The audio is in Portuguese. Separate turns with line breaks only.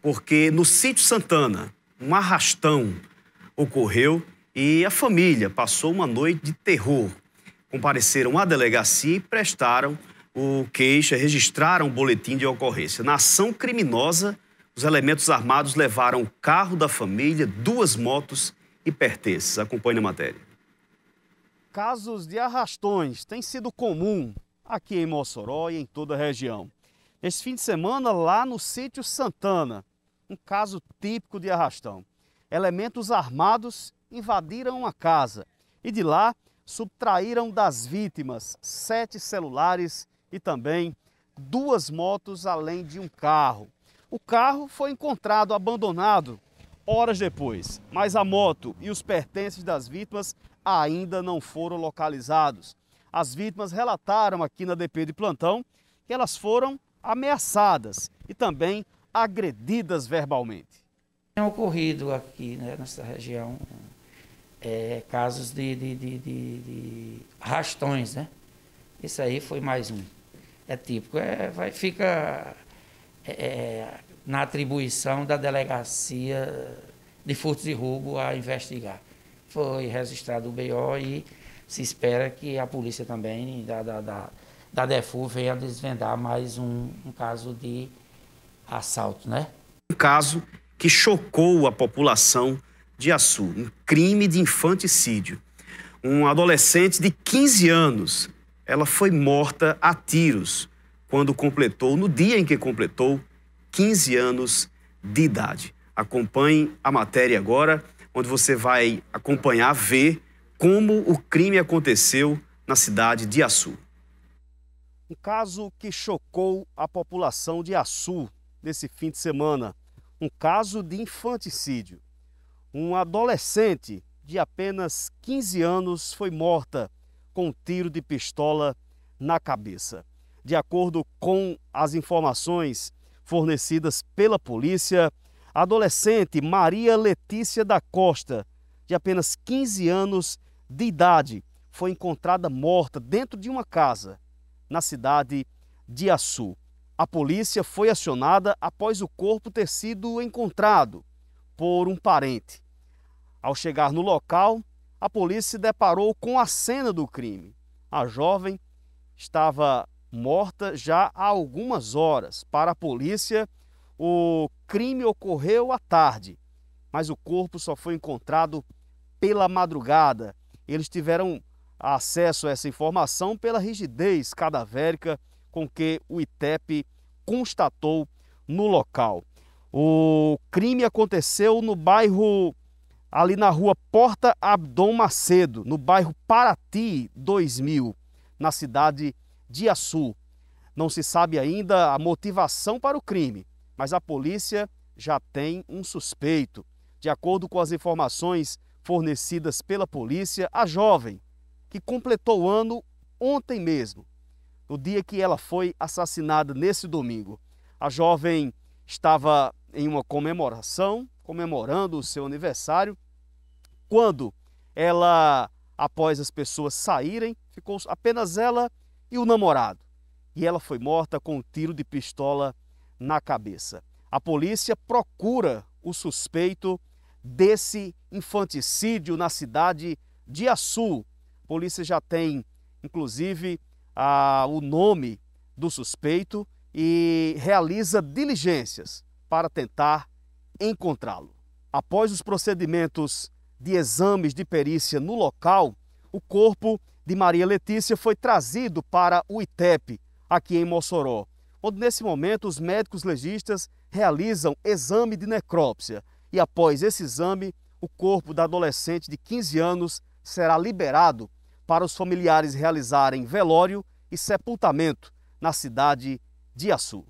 porque no sítio Santana, um arrastão ocorreu e a família passou uma noite de terror. Compareceram à delegacia e prestaram o queixa, registraram o boletim de ocorrência. Na ação criminosa, os elementos armados levaram o carro da família, duas motos e pertences. Acompanhe a matéria. Casos de arrastões têm sido comum aqui em Mossoró e em toda a região. Esse fim de semana, lá no sítio Santana, um caso típico de arrastão. Elementos armados invadiram uma casa e de lá subtraíram das vítimas sete celulares e também duas motos, além de um carro. O carro foi encontrado abandonado horas depois, mas a moto e os pertences das vítimas ainda não foram localizados. As vítimas relataram aqui na DP de plantão que elas foram ameaçadas e também agredidas
verbalmente. Tem ocorrido aqui né, nessa região é, casos de, de, de, de, rastões, né? Isso aí foi mais um. É típico, é, vai, fica é, é na atribuição da delegacia de furtos e roubo a investigar. Foi registrado o BO e se espera que a polícia também, da, da, da, da DEFU, venha desvendar mais um, um caso de assalto, né?
Um caso que chocou a população de Assu, um crime de infanticídio. Um adolescente de 15 anos, ela foi morta a tiros quando completou, no dia em que completou, 15 anos de idade. Acompanhe a matéria agora, onde você vai acompanhar, ver como o crime aconteceu na cidade de Assu. Um caso que chocou a população de Assu nesse fim de semana. Um caso de infanticídio. Uma adolescente de apenas 15 anos foi morta com um tiro de pistola na cabeça. De acordo com as informações fornecidas pela polícia, a adolescente Maria Letícia da Costa, de apenas 15 anos de idade, foi encontrada morta dentro de uma casa na cidade de Açu. A polícia foi acionada após o corpo ter sido encontrado por um parente. Ao chegar no local, a polícia se deparou com a cena do crime. A jovem estava morta já há algumas horas. Para a polícia, o crime ocorreu à tarde, mas o corpo só foi encontrado pela madrugada. Eles tiveram acesso a essa informação pela rigidez cadavérica com que o ITEP constatou no local. O crime aconteceu no bairro, ali na rua Porta Abdom Macedo, no bairro Paraty 2000, na cidade de Açu. Não se sabe ainda a motivação para o crime, mas a polícia já tem um suspeito. De acordo com as informações fornecidas pela polícia, a jovem, que completou o ano ontem mesmo, no dia que ela foi assassinada nesse domingo. A jovem estava em uma comemoração, comemorando o seu aniversário, quando ela, após as pessoas saírem, ficou apenas ela e o namorado. E ela foi morta com um tiro de pistola na cabeça. A polícia procura o suspeito desse infanticídio na cidade de Açu. A polícia já tem, inclusive, ah, o nome do suspeito e realiza diligências para tentar encontrá-lo. Após os procedimentos de exames de perícia no local, o corpo de Maria Letícia foi trazido para o ITEP, aqui em Mossoró, onde nesse momento os médicos legistas realizam exame de necrópsia. E após esse exame, o corpo da adolescente de 15 anos será liberado para os familiares realizarem velório e sepultamento na cidade de Açu.